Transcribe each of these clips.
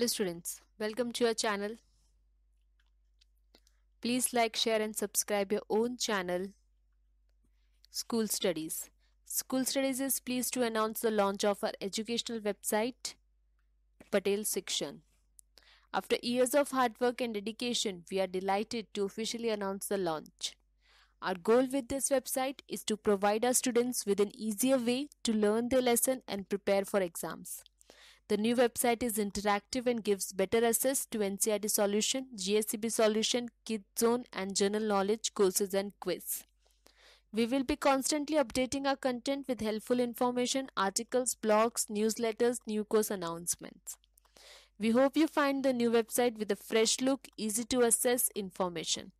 Hello students, welcome to our channel. Please like, share and subscribe your own channel, School Studies. School Studies is pleased to announce the launch of our educational website, Patel Section. After years of hard work and dedication, we are delighted to officially announce the launch. Our goal with this website is to provide our students with an easier way to learn their lesson and prepare for exams. The new website is interactive and gives better access to NCRT solution, GSCB solution, kit Zone and general knowledge courses and quiz. We will be constantly updating our content with helpful information, articles, blogs, newsletters, new course announcements. We hope you find the new website with a fresh look, easy to access information.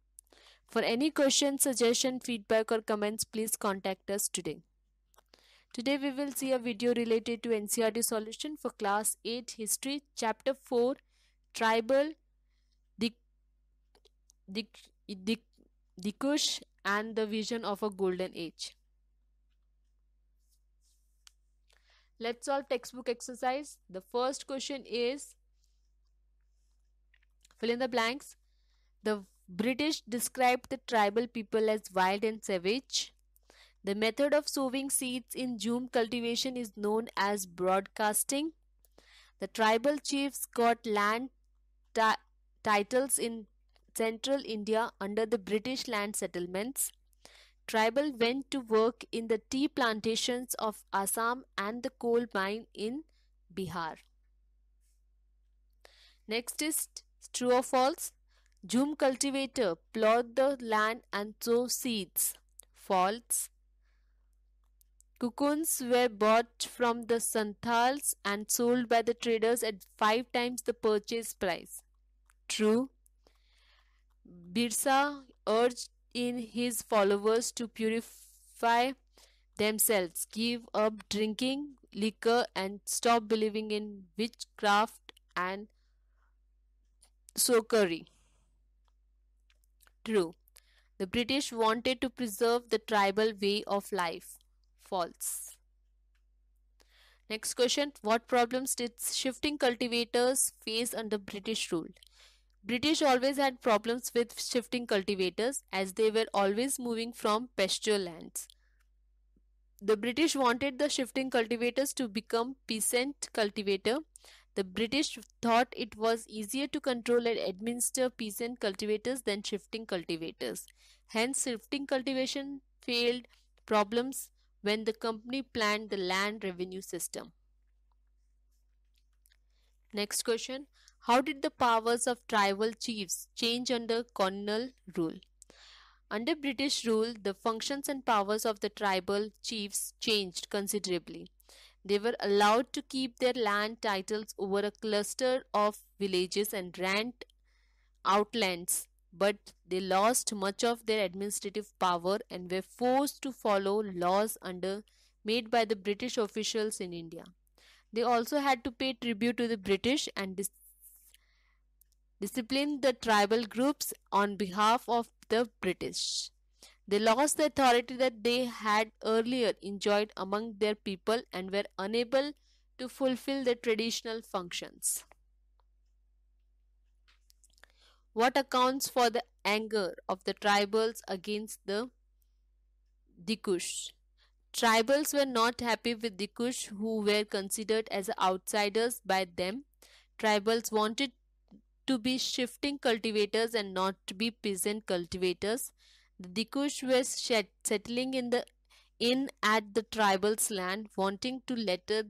For any questions, suggestion, feedback or comments, please contact us today. Today we will see a video related to NCRT solution for class 8 history chapter 4 tribal Dikush and the vision of a golden age. Let's solve textbook exercise. The first question is fill in the blanks. The British described the tribal people as wild and savage. The method of sowing seeds in Jhum cultivation is known as broadcasting. The tribal chiefs got land titles in central India under the British land settlements. Tribal went to work in the tea plantations of Assam and the coal mine in Bihar. Next is true or false. Jhum cultivator plowed the land and sow seeds. False. Cocoons were bought from the Santals and sold by the traders at five times the purchase price. True, Birsa urged in his followers to purify themselves, give up drinking liquor, and stop believing in witchcraft and sorcery. True, the British wanted to preserve the tribal way of life false. Next question, what problems did shifting cultivators face under British rule? British always had problems with shifting cultivators as they were always moving from pasture lands. The British wanted the shifting cultivators to become peasant cultivator. The British thought it was easier to control and administer peasant cultivators than shifting cultivators. Hence, shifting cultivation failed problems when the company planned the land revenue system. Next question How did the powers of tribal chiefs change under colonial rule? Under British rule, the functions and powers of the tribal chiefs changed considerably. They were allowed to keep their land titles over a cluster of villages and rent outlands but they lost much of their administrative power and were forced to follow laws under made by the British officials in India. They also had to pay tribute to the British and dis- disciplined the tribal groups on behalf of the British. They lost the authority that they had earlier enjoyed among their people and were unable to fulfill their traditional functions. What accounts for the anger of the tribals against the Dikush? Tribals were not happy with Dikush, who were considered as outsiders by them. Tribals wanted to be shifting cultivators and not to be peasant cultivators. The Dikush were settling in the in at the tribals' land, wanting to letter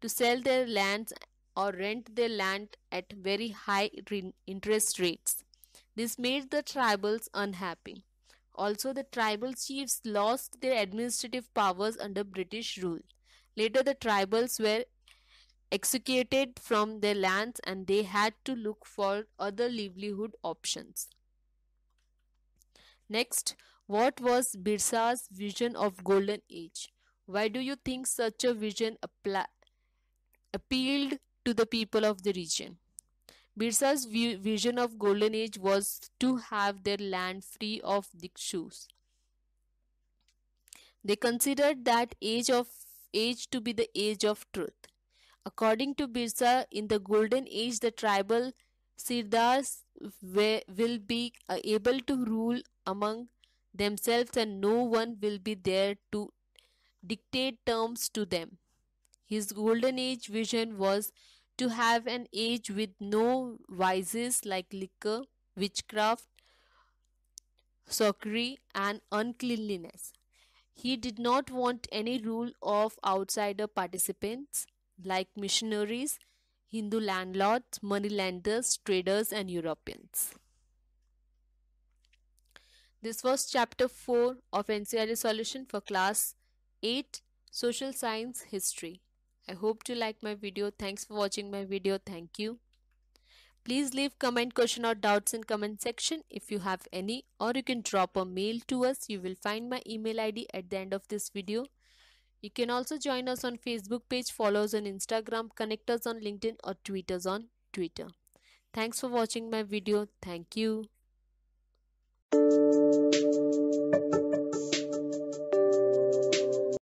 to sell their lands or rent their land at very high interest rates. This made the tribals unhappy. Also, the tribal chiefs lost their administrative powers under British rule. Later, the tribals were executed from their lands and they had to look for other livelihood options. Next, what was Birsa's vision of golden age? Why do you think such a vision appealed to the people of the region. Birsa's view, vision of golden age was to have their land free of Dikshus. They considered that age of age to be the age of truth. According to Birsa, in the golden age, the tribal Sirdars will be uh, able to rule among themselves and no one will be there to dictate terms to them. His golden age vision was to have an age with no vices like liquor, witchcraft, sorcery, and uncleanliness. He did not want any rule of outsider participants like missionaries, Hindu landlords, moneylenders, traders, and Europeans. This was chapter 4 of NCRT solution for class 8 Social Science History. I hope you like my video. Thanks for watching my video. Thank you. Please leave comment, question or doubts in comment section if you have any or you can drop a mail to us. You will find my email ID at the end of this video. You can also join us on Facebook page, follow us on Instagram, connect us on LinkedIn or tweet us on Twitter. Thanks for watching my video. Thank you.